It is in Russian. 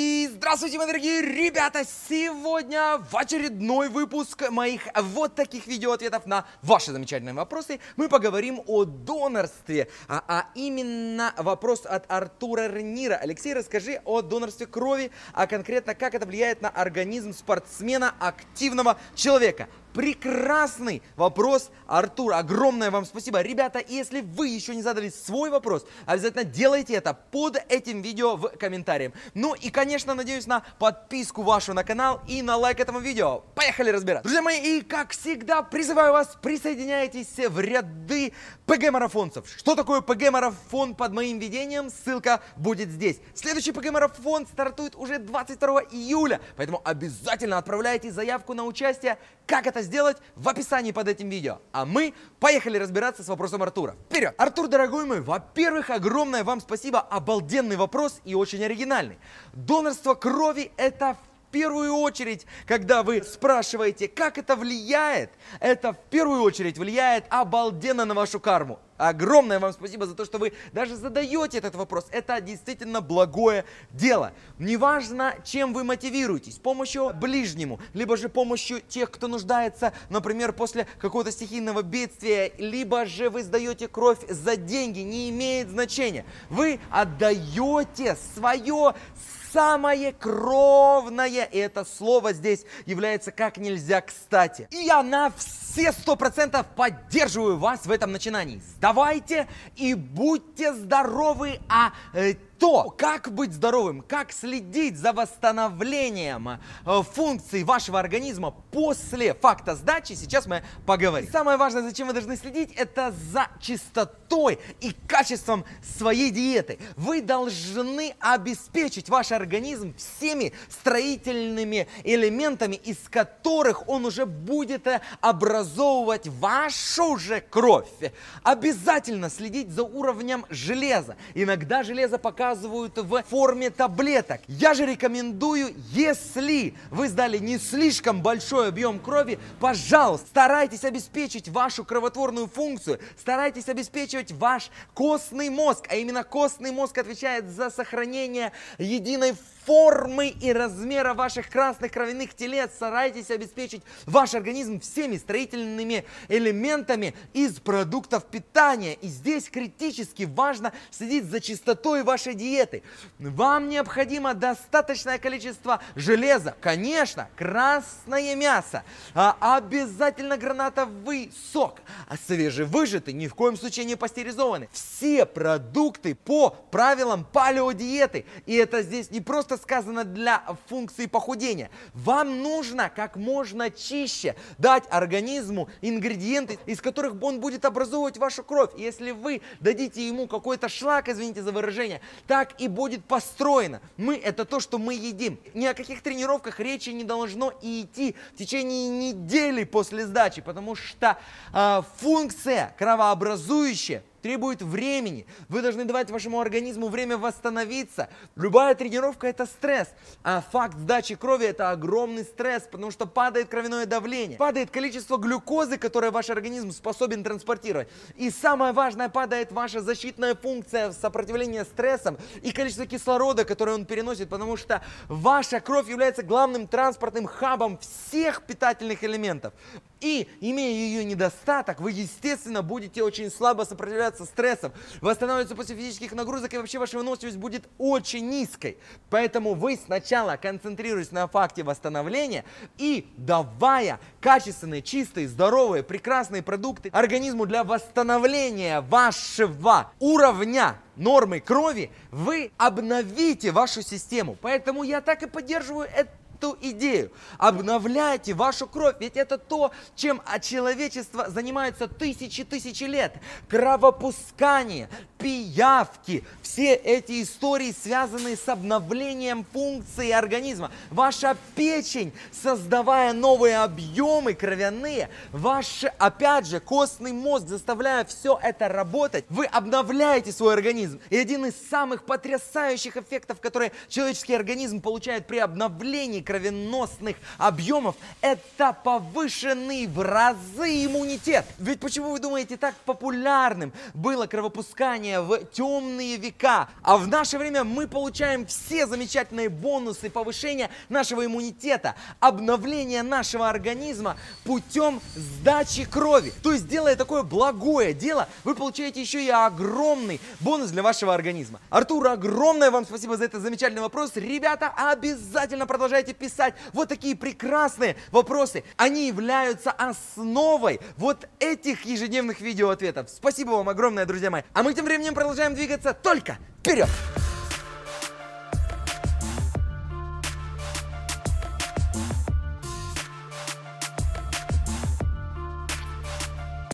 И здравствуйте, мои дорогие ребята! Сегодня в очередной выпуск моих вот таких видеоответов на ваши замечательные вопросы мы поговорим о донорстве, а, а именно вопрос от Артура Рнира. Алексей, расскажи о донорстве крови, а конкретно как это влияет на организм спортсмена, активного человека прекрасный вопрос, Артур. Огромное вам спасибо. Ребята, если вы еще не задали свой вопрос, обязательно делайте это под этим видео в комментариях. Ну и, конечно, надеюсь на подписку вашу на канал и на лайк этому видео. Поехали разбирать. Друзья мои, и как всегда, призываю вас, присоединяйтесь в ряды ПГ-марафонцев. Что такое ПГ-марафон под моим видением? Ссылка будет здесь. Следующий ПГ-марафон стартует уже 22 июля, поэтому обязательно отправляйте заявку на участие. Как это это сделать в описании под этим видео. А мы поехали разбираться с вопросом Артура. Вперед! Артур, дорогой мой, во-первых, огромное вам спасибо, обалденный вопрос и очень оригинальный. Донорство крови – это первую очередь, когда вы спрашиваете, как это влияет, это в первую очередь влияет обалденно на вашу карму. Огромное вам спасибо за то, что вы даже задаете этот вопрос. Это действительно благое дело. Неважно, чем вы мотивируетесь, помощью ближнему, либо же помощью тех, кто нуждается, например, после какого-то стихийного бедствия, либо же вы сдаете кровь за деньги, не имеет значения. Вы отдаете свое самое кровное. И это слово здесь является как нельзя кстати. И я на все сто процентов поддерживаю вас в этом начинании. Сдавайте и будьте здоровы, а э, то, как быть здоровым, как следить за восстановлением э, функций вашего организма после факта сдачи, сейчас мы поговорим. Самое важное, зачем вы должны следить, это за чистотой и качеством своей диеты. Вы должны обеспечить ваш организм всеми строительными элементами, из которых он уже будет э, образовывать вашу же кровь. Обязательно следить за уровнем железа. Иногда железо пока рассказывают в форме таблеток. Я же рекомендую, если вы сдали не слишком большой объем крови, пожалуйста, старайтесь обеспечить вашу кровотворную функцию, старайтесь обеспечивать ваш костный мозг, а именно костный мозг отвечает за сохранение единой формы и размера ваших красных кровяных телец. Старайтесь обеспечить ваш организм всеми строительными элементами из продуктов питания. И здесь критически важно следить за чистотой вашей диеты. Вам необходимо достаточное количество железа, конечно, красное мясо, а обязательно гранатовый сок, а свежевыжатый, ни в коем случае не пастеризованный. Все продукты по правилам палеодиеты. И это здесь не просто сказано для функции похудения. Вам нужно как можно чище дать организму ингредиенты, из которых он будет образовывать вашу кровь. Если вы дадите ему какой-то шлак, извините за выражение, так и будет построено. Мы – это то, что мы едим. Ни о каких тренировках речи не должно и идти в течение недели после сдачи, потому что э, функция кровообразующая требует времени. Вы должны давать вашему организму время восстановиться. Любая тренировка – это стресс. А факт сдачи крови – это огромный стресс, потому что падает кровяное давление, падает количество глюкозы, которое ваш организм способен транспортировать. И самое важное, падает ваша защитная функция сопротивления стрессам и количество кислорода, которое он переносит, потому что ваша кровь является главным транспортным хабом всех питательных элементов. И, имея ее недостаток, вы, естественно, будете очень слабо сопротивляться стрессам. Восстанавливаться после физических нагрузок, и вообще ваша выносливость будет очень низкой. Поэтому вы сначала концентрируйтесь на факте восстановления и давая качественные, чистые, здоровые, прекрасные продукты организму для восстановления вашего уровня нормы крови, вы обновите вашу систему. Поэтому я так и поддерживаю это ту идею. Обновляйте вашу кровь, ведь это то, чем человечество занимается тысячи-тысячи лет. Кровопускание, пиявки, все эти истории связаны с обновлением функции организма. Ваша печень, создавая новые объемы кровяные, ваш, опять же, костный мозг, заставляя все это работать, вы обновляете свой организм. И один из самых потрясающих эффектов, которые человеческий организм получает при обновлении кровеносных объемов, это повышенный в разы иммунитет. Ведь почему вы думаете, так популярным было кровопускание в темные века? А в наше время мы получаем все замечательные бонусы повышения нашего иммунитета, обновления нашего организма путем сдачи крови. То есть, делая такое благое дело, вы получаете еще и огромный бонус для вашего организма. Артур, огромное вам спасибо за этот замечательный вопрос. Ребята, обязательно продолжайте писать вот такие прекрасные вопросы. Они являются основой вот этих ежедневных видеоответов. Спасибо вам огромное, друзья мои. А мы тем временем продолжаем двигаться только вперед!